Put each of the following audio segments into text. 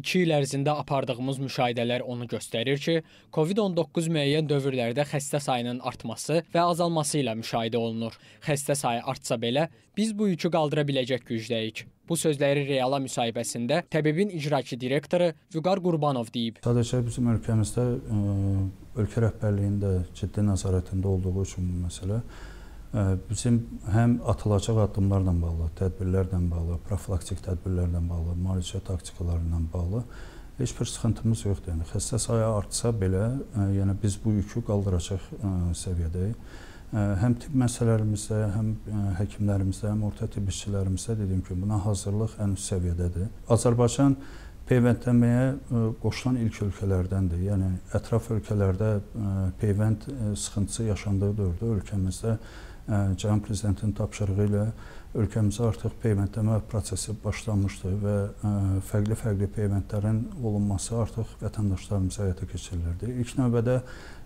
2 il ərzində apardığımız müşahidələr onu göstərir ki, COVID-19 müəyyən dövrlərdə xəstə sayının artması və azalması ilə müşahidə olunur. Xəstə sayı artsa belə, biz bu yükü qaldıra biləcək gücdəyik. Bu sözləri Reala müsahibəsində təbibin icraçı direktoru Vüqar Qurbanov deyib. Sadəcə bizim ölkəmizdə e, ölkə rəhbərliyində ciddi nəzarətində olduğu üçün bu məsələ bizim həm atılacaq addımlarla bağlı, tədbirlərlə bağlı, profilaktik tədbirlərlə bağlı, müalicə taktikalarla bağlı heç bir sıxıntımız yoxdur. Yəni xəstə sayı artsa belə, yəni biz bu yükü qaldıracaq səviyyədəyik. Həm tibb məsələlərimizdə, həm həkimlərimizdə, həm orta tibb işçilərimizdə dediyim kimi buna hazırlıq ən üst səviyyədədir. Azərbaycan peyvəndləməyə qoşulan ilk ölkələrdəndir. Yəni ətraf ölkələrdə peyvənd sıxıntısı yaşandığı dövrdə ölkəmizdə Cənab prezidentin tapşırığı ilə ölkəmizə artıq peyvəndləmə prosesi başlanmışdı və fərqli-fərqli peyvəndlərin olunması artıq vətəndaşlarımıza həyata keçirilirdi. İlk növbədə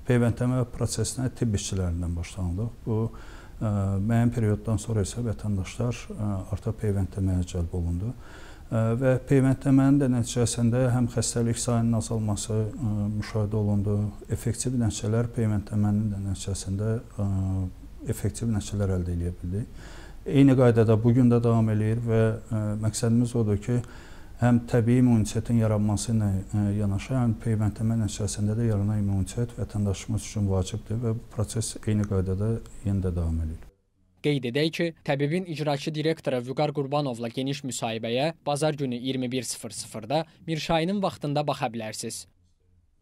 peyvəndləmə prosesinə tibb işçilərindən başlandıq. Bu müəyyən perioddan sonra isə vətəndaşlar artıq peyvəndləməyə cəlb olundu və peyvəndləmənin də nəticəsində həm xəstəlik sayının azalması müşahidə olundu, effektiv nəticələr peyvəndləmənin də nəticəsində effektiv nəticələr əldə edə bildik. Eyni qaydada bu gün də davam eləyir və ə, e, məqsədimiz odur ki, həm təbii immunitetin yaranması ilə e, yanaşı, həm peyvəndləmə nəticəsində də yaranan immunitet vətəndaşımız üçün vacibdir və bu proses eyni qaydada yenə də davam eləyir. Qeyd edək ki, təbibin icraçı direktoru Vüqar Qurbanovla geniş müsahibəyə bazar günü 21:00-da Mirşayinin vaxtında baxa bilərsiniz.